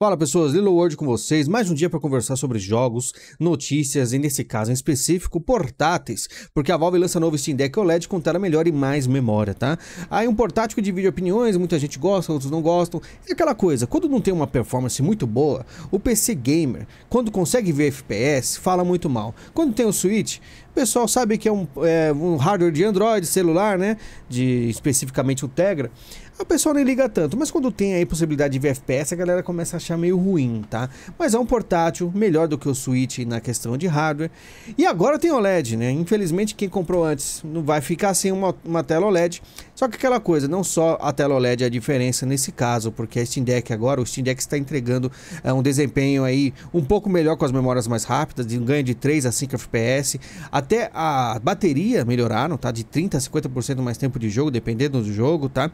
Fala pessoas, Little World com vocês, mais um dia para conversar sobre jogos, notícias e nesse caso em específico portáteis, porque a Valve lança novo Steam Deck OLED com tela melhor e mais memória, tá? Aí um portátil que divide opiniões, muita gente gosta, outros não gostam, é aquela coisa, quando não tem uma performance muito boa, o PC gamer, quando consegue ver FPS, fala muito mal, quando tem o Switch, pessoal sabe que é um, é um hardware de Android, celular, né? De especificamente o Tegra. A pessoa nem liga tanto, mas quando tem aí possibilidade de ver FPS, a galera começa a achar meio ruim, tá? Mas é um portátil, melhor do que o Switch na questão de hardware. E agora tem OLED, né? Infelizmente, quem comprou antes não vai ficar sem uma, uma tela OLED. Só que aquela coisa, não só a tela OLED é a diferença nesse caso, porque a Steam Deck agora, o Steam Deck está entregando é, um desempenho aí um pouco melhor com as memórias mais rápidas, de um ganho de 3 a 5 FPS. A até a bateria melhoraram, tá? De 30% a 50% mais tempo de jogo, dependendo do jogo, tá?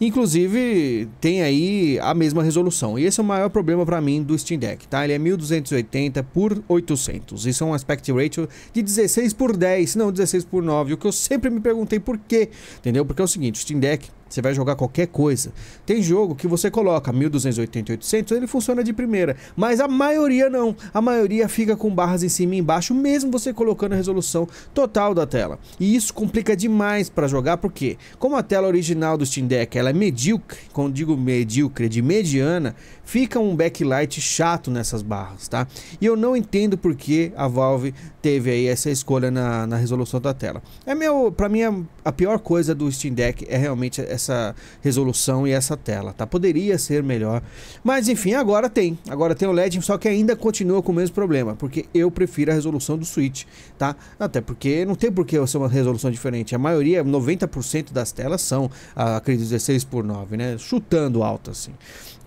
Inclusive, tem aí a mesma resolução. E esse é o maior problema para mim do Steam Deck, tá? Ele é 1280 por 800. Isso é um aspect ratio de 16 por 10, não 16 por 9. O que eu sempre me perguntei por quê, entendeu? Porque é o seguinte, o Steam Deck você vai jogar qualquer coisa. Tem jogo que você coloca 1280 800, ele funciona de primeira, mas a maioria não. A maioria fica com barras em cima e embaixo, mesmo você colocando a resolução total da tela. E isso complica demais para jogar, porque como a tela original do Steam Deck ela é medíocre, quando digo medíocre, é de mediana, fica um backlight chato nessas barras, tá? E eu não entendo porque a Valve teve aí essa escolha na, na resolução da tela. É meu, para mim a, a pior coisa do Steam Deck é realmente essa essa resolução e essa tela, tá? Poderia ser melhor, mas enfim, agora tem. Agora tem o LED, só que ainda continua com o mesmo problema, porque eu prefiro a resolução do Switch, tá? Até porque não tem por que ser uma resolução diferente. A maioria, 90% das telas são, ah, acredito, 16 por 9, né? Chutando alto assim.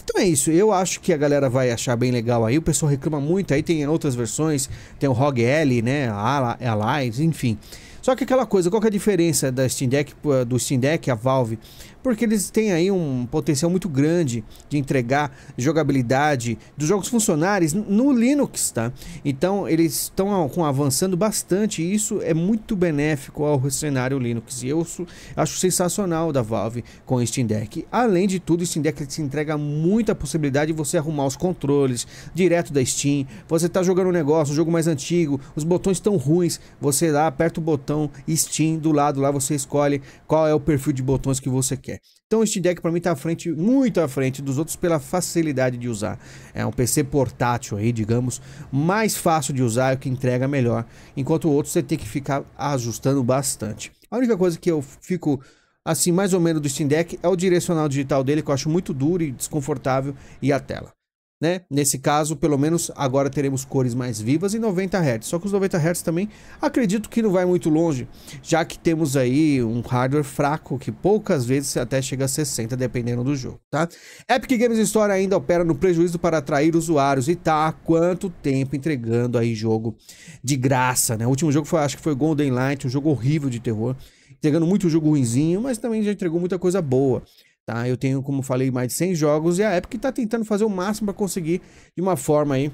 Então é isso, eu acho que a galera vai achar bem legal aí. O pessoal reclama muito, aí tem outras versões, tem o ROG L, né? A, a Live, enfim. Só que aquela coisa, qual que é a diferença da Steam Deck, eh, do Steam Deck, a Valve, porque eles têm aí um potencial muito grande de entregar jogabilidade dos jogos funcionários no Linux, tá? Então eles estão avançando bastante e isso é muito benéfico ao cenário Linux. E eu acho sensacional da Valve com o Steam Deck. Além de tudo, o Steam Deck se entrega muita possibilidade de você arrumar os controles direto da Steam. Você está jogando um negócio, um jogo mais antigo, os botões estão ruins, você lá aperta o botão Steam do lado lá, você escolhe qual é o perfil de botões que você quer quer. É. Então este deck para mim tá à frente, muito à frente dos outros pela facilidade de usar. É um PC portátil aí, digamos, mais fácil de usar, é o que entrega melhor, enquanto o outro você tem que ficar ajustando bastante. A única coisa que eu fico assim mais ou menos do Steam Deck é o direcional digital dele que eu acho muito duro e desconfortável e a tela. Né? Nesse caso, pelo menos agora teremos cores mais vivas e 90 Hz. Só que os 90 Hz também acredito que não vai muito longe, já que temos aí um hardware fraco que poucas vezes até chega a 60, dependendo do jogo. Tá? Epic Games Store ainda opera no prejuízo para atrair usuários e tá há quanto tempo entregando aí jogo de graça. Né? O último jogo foi, acho que foi Golden Light, um jogo horrível de terror, entregando muito jogo ruinzinho, mas também já entregou muita coisa boa. Tá? Eu tenho, como falei, mais de 100 jogos e a Epic está tentando fazer o máximo para conseguir de uma forma aí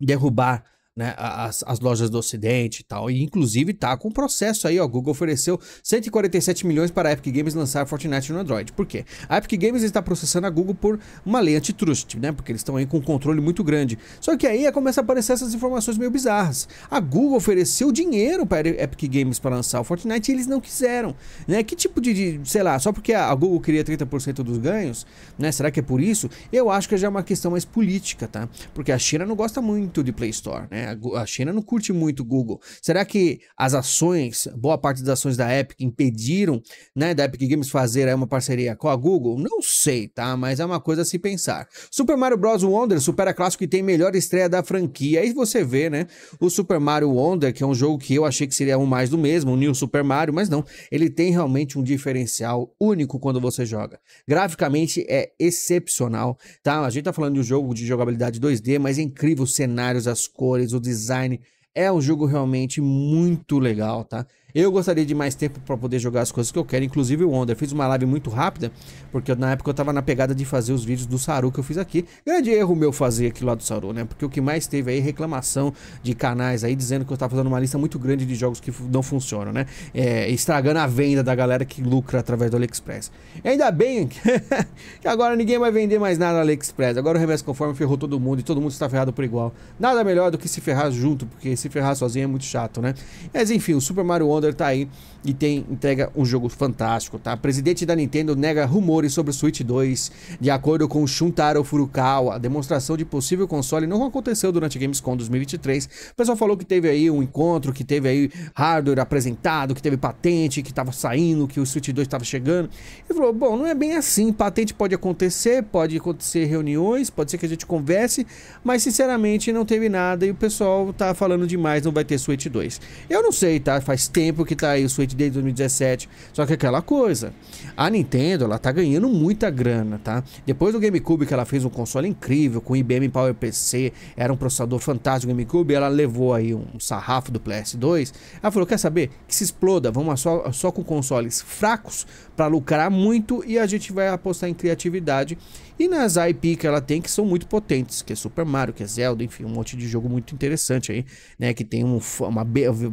derrubar né, as, as lojas do Ocidente e tal. E inclusive tá com processo aí, ó. Google ofereceu 147 milhões para a Epic Games lançar Fortnite no Android. Por quê? A Epic Games está processando a Google por uma lei antitrust, né? Porque eles estão aí com um controle muito grande. Só que aí começa a aparecer essas informações meio bizarras. A Google ofereceu dinheiro para a Epic Games para lançar o Fortnite e eles não quiseram, né? Que tipo de, de sei lá, só porque a Google queria 30% dos ganhos, né? Será que é por isso? Eu acho que já é uma questão mais política, tá? Porque a China não gosta muito de Play Store, né? Né? A China não curte muito o Google. Será que as ações, boa parte das ações da Epic impediram, né, da Epic Games fazer uma parceria com a Google? Não sei, tá? Mas é uma coisa a se pensar. Super Mario Bros. Wonder supera clássico e tem melhor estreia da franquia. Aí você vê, né, o Super Mario Wonder, que é um jogo que eu achei que seria um mais do mesmo, um New Super Mario, mas não. Ele tem realmente um diferencial único quando você joga. Graficamente é excepcional, tá? A gente tá falando de um jogo de jogabilidade 2D, mas é incrível os cenários, as cores, o design. É um jogo realmente muito legal, tá? Eu gostaria de mais tempo para poder jogar as coisas que eu quero, inclusive o Wonder. Fiz uma live muito rápida, porque na época eu tava na pegada de fazer os vídeos do Saru que eu fiz aqui. Grande erro meu fazer aquilo lá do Saru, né? Porque o que mais teve aí é reclamação de canais aí dizendo que eu tava fazendo uma lista muito grande de jogos que não funcionam, né? É, estragando a venda da galera que lucra através do AliExpress. ainda bem que agora ninguém vai vender mais nada no AliExpress. Agora o Reverso Conforme ferrou todo mundo e todo mundo está ferrado por igual. Nada melhor do que se ferrar junto, porque se ferrar sozinho é muito chato, né? Mas enfim, o Super Mario Wonder Wonder tá aí e tem entrega um jogo fantástico, tá? Presidente da Nintendo nega rumores sobre o Switch 2. De acordo com Shuntaro Furukawa, a demonstração de possível console não aconteceu durante Gamescom 2023. O pessoal falou que teve aí um encontro, que teve aí hardware apresentado, que teve patente, que tava saindo, que o Switch 2 estava chegando. e falou: "Bom, não é bem assim. Patente pode acontecer, pode acontecer reuniões, pode ser que a gente converse, mas sinceramente não teve nada e o pessoal tá falando demais, não vai ter Switch 2". Eu não sei, tá? Faz tempo tempo que tá aí o Switch desde 2017. Só que aquela coisa, a Nintendo, ela tá ganhando muita grana, tá? Depois do GameCube que ela fez um console incrível com IBM Power PC, era um processador fantástico o GameCube, ela levou aí um sarrafo do PS2. Ela falou: "Quer saber? Que se exploda, vamos só só com consoles fracos para lucrar muito e a gente vai apostar em criatividade e nas IP que ela tem que são muito potentes, que é Super Mario, que é Zelda, enfim, um monte de jogo muito interessante aí, né, que tem um, uma,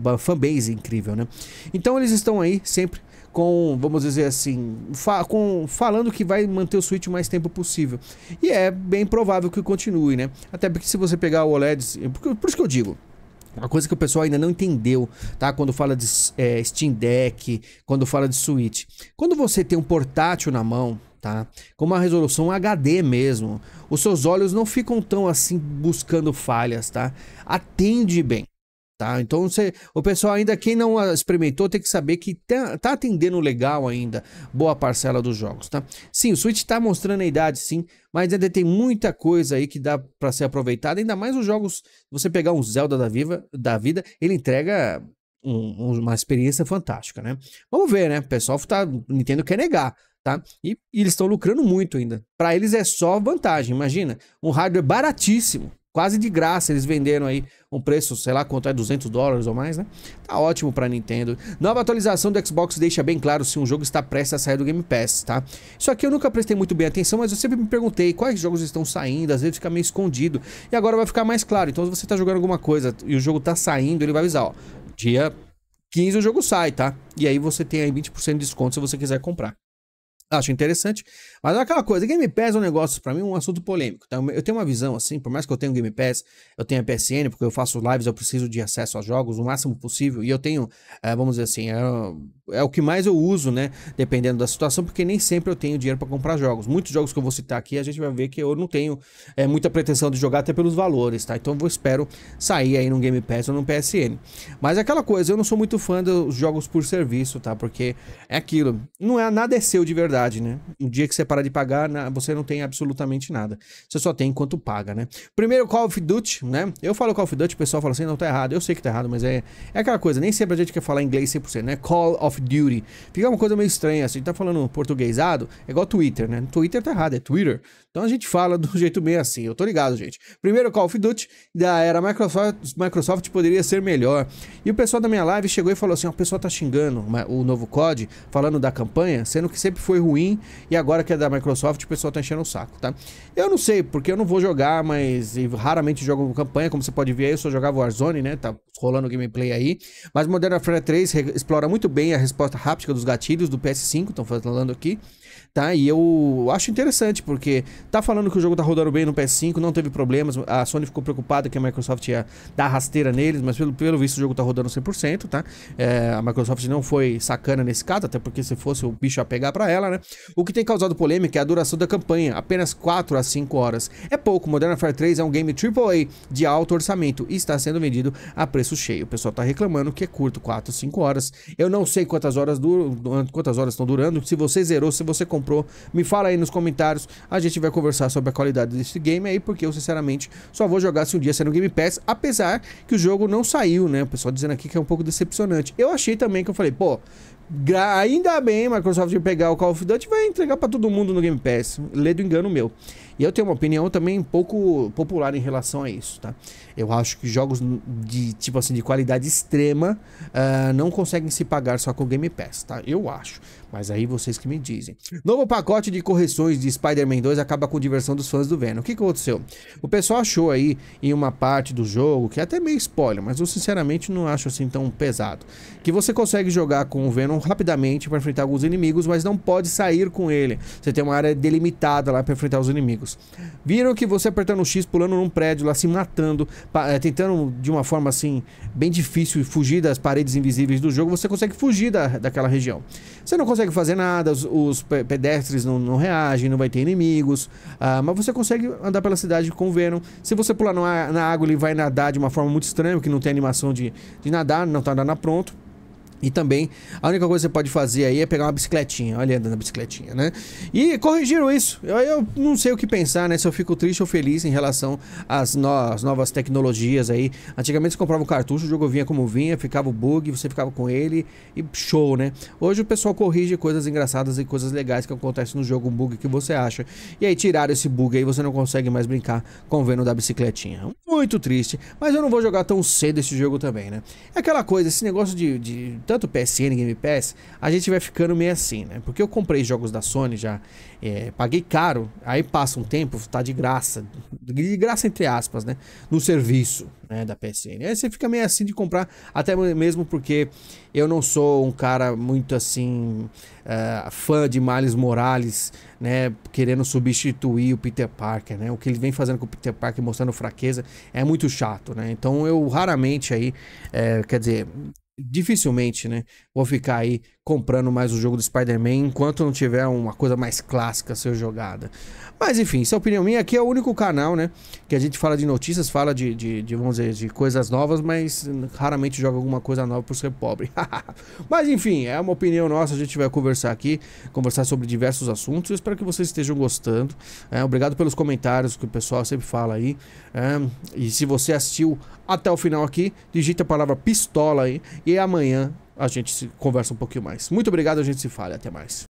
uma fanbase incrível, né? Então eles estão aí sempre com, vamos dizer assim, fa com, falando que vai manter o Switch o mais tempo possível. E é bem provável que continue, né? Até porque se você pegar o OLED, por, por isso que eu digo, uma coisa que o pessoal ainda não entendeu, tá? Quando fala de é, Steam Deck, quando fala de Switch. Quando você tem um portátil na mão, tá? Com uma resolução HD mesmo, os seus olhos não ficam tão assim buscando falhas, tá? Atende bem. Tá? Então você, o pessoal ainda quem não ah, experimentou tem que saber que tá, tá atendendo legal ainda boa parcela dos jogos, tá? Sim, o Switch tá mostrando a idade, sim, mas ainda tem muita coisa aí que dá para ser aproveitada, ainda mais os jogos, você pegar um Zelda da viva, da vida, ele entrega um, uma experiência fantástica, né? Vamos ver, né? O pessoal tá Nintendo quer negar, tá? E, e eles estão lucrando muito ainda. Para eles é só vantagem, imagina, um hardware baratíssimo quase de graça eles venderam aí um preço, sei lá quanto é, 200 dólares ou mais, né? Tá ótimo pra Nintendo. Nova atualização do Xbox deixa bem claro se um jogo está prestes a sair do Game Pass, tá? Isso aqui eu nunca prestei muito bem atenção, mas eu sempre me perguntei quais jogos estão saindo, às vezes fica meio escondido. E agora vai ficar mais claro. Então se você tá jogando alguma coisa e o jogo tá saindo, ele vai avisar, ó, dia 15 o jogo sai, tá? E aí você tem aí 20% de desconto se você quiser comprar. Acho interessante. Mas é aquela coisa, Game Pass é um negócio, para mim, um assunto polêmico. Tá? Eu tenho uma visão assim, por mais que eu tenha um Game Pass, eu tenho a PSN, porque eu faço lives, eu preciso de acesso a jogos o máximo possível. E eu tenho, é, vamos dizer assim, é, é, o que mais eu uso, né? Dependendo da situação, porque nem sempre eu tenho dinheiro para comprar jogos. Muitos jogos que eu vou citar aqui, a gente vai ver que eu não tenho é, muita pretensão de jogar, até pelos valores, tá? Então eu espero sair aí num Game Pass ou num PSN. Mas é aquela coisa, eu não sou muito fã dos jogos por serviço, tá? Porque é aquilo, não é nada é seu de verdade verdade, né? Um dia que você para de pagar, você não tem absolutamente nada. Você só tem enquanto paga, né? Primeiro, Call of Duty, né? Eu falo Call of Duty, o pessoal fala assim, não, tá errado. Eu sei que tá errado, mas é, é aquela coisa, nem sempre a gente quer falar inglês 100%, né? Call of Duty. Fica uma coisa meio estranha, assim, tá falando portuguesado, é igual Twitter, né? Twitter tá errado, é Twitter. Então a gente fala do jeito meio assim, eu tô ligado, gente. Primeiro, Call of Duty da era Microsoft, Microsoft poderia ser melhor. E o pessoal da minha live chegou e falou assim, o pessoal tá xingando o novo COD, falando da campanha, sendo que sempre foi ruim ruim. E agora que é da Microsoft, o pessoal tá enchendo o saco, tá? Eu não sei, porque eu não vou jogar, mas raramente jogo campanha, como você pode ver aí, eu só jogava Warzone, né? Tá rolando gameplay aí. Mas Modern Warfare 3 explora muito bem a resposta rápida dos gatilhos do PS5, estão falando aqui, tá? E eu acho interessante, porque tá falando que o jogo tá rodando bem no PS5, não teve problemas. A Sony ficou preocupada que a Microsoft ia dar rasteira neles, mas pelo, pelo visto o jogo tá rodando 100%, tá? É, a Microsoft não foi sacana nesse caso, até porque se fosse o bicho a pegar para ela, né? O que tem causado polêmica é a duração da campanha, apenas 4 a 5 horas. É pouco, Modern Warfare 3 é um game AAA de alto orçamento e está sendo vendido a preço cheio. O pessoal está reclamando que é curto, 4, 5 horas. Eu não sei quantas horas quantas horas estão durando. Se você zerou, se você comprou, me fala aí nos comentários. A gente vai conversar sobre a qualidade desse game aí, porque eu sinceramente só vou jogar se um dia sair no Game Pass, apesar que o jogo não saiu, né? O pessoal dizendo aqui que é um pouco decepcionante. Eu achei também que eu falei, pô, ainda bem a Microsoft pegar o Call of Duty vai entregar para todo mundo no Game Pass. Lê do engano meu. E eu tenho uma opinião também um pouco popular em relação a isso, tá? Eu acho que jogos de tipo assim de qualidade extrema uh, não conseguem se pagar só com o Game Pass, tá? Eu acho. Mas aí vocês que me dizem. Novo pacote de correções de Spider-Man 2 acaba com diversão dos fãs do Venom. O que, que aconteceu? O pessoal achou aí em uma parte do jogo, que é até meio spoiler, mas eu sinceramente não acho assim tão pesado, que você consegue jogar com o Venom rapidamente para enfrentar alguns inimigos, mas não pode sair com ele. Você tem uma área delimitada lá para enfrentar os inimigos. Viram que você apertando o X, pulando num prédio lá, se matando, eh, tentando de uma forma assim, bem difícil fugir das paredes invisíveis do jogo, você consegue fugir da, daquela região. Você não consegue fazer nada, os, os pedestres não, não, reagem, não vai ter inimigos, uh, mas você consegue andar pela cidade com o Venom. Se você pular na, na água, ele vai nadar de uma forma muito estranha, que não tem animação de, de nadar, não tá nadando pronto. E também a única coisa que você pode fazer aí é pegar uma bicicletinha, olha andando na bicicletinha, né? E corrigiram isso. Eu, eu não sei o que pensar, né? Se eu fico triste ou feliz em relação às, no, novas tecnologias aí. Antigamente você comprava um cartucho, o jogo vinha como vinha, ficava o bug, você ficava com ele e show, né? Hoje o pessoal corrige coisas engraçadas e coisas legais que acontecem no jogo, um bug que você acha. E aí tiraram esse bug aí, você não consegue mais brincar com o Venom da bicicletinha. Muito triste, mas eu não vou jogar tão cedo esse jogo também, né? É aquela coisa, esse negócio de, de tanto PSN Game Pass, a gente vai ficando meio assim, né? Porque eu comprei jogos da Sony já, é, paguei caro, aí passa um tempo, tá de graça, de graça entre aspas, né? No serviço né, da PSN. Aí você fica meio assim de comprar, até mesmo porque eu não sou um cara muito assim, uh, fã de Miles Morales, né? Querendo substituir o Peter Parker, né? O que ele vem fazendo com o Peter Parker, mostrando fraqueza, é muito chato, né? Então eu raramente aí, é, quer dizer dificilmente, né? Vou ficar aí comprando mais o jogo do Spider-Man enquanto não tiver uma coisa mais clássica a ser jogada. Mas enfim, isso é opinião minha. Aqui é o único canal, né? Que a gente fala de notícias, fala de, de, de vamos dizer, de coisas novas, mas raramente joga alguma coisa nova por ser pobre. mas enfim, é uma opinião nossa. A gente vai conversar aqui, conversar sobre diversos assuntos. Eu espero que vocês estejam gostando. É, obrigado pelos comentários que o pessoal sempre fala aí. É, e se você assistiu até o final aqui, digita a palavra pistola aí. E amanhã a gente conversa um pouquinho mais. Muito obrigado, a gente se fala. Até mais.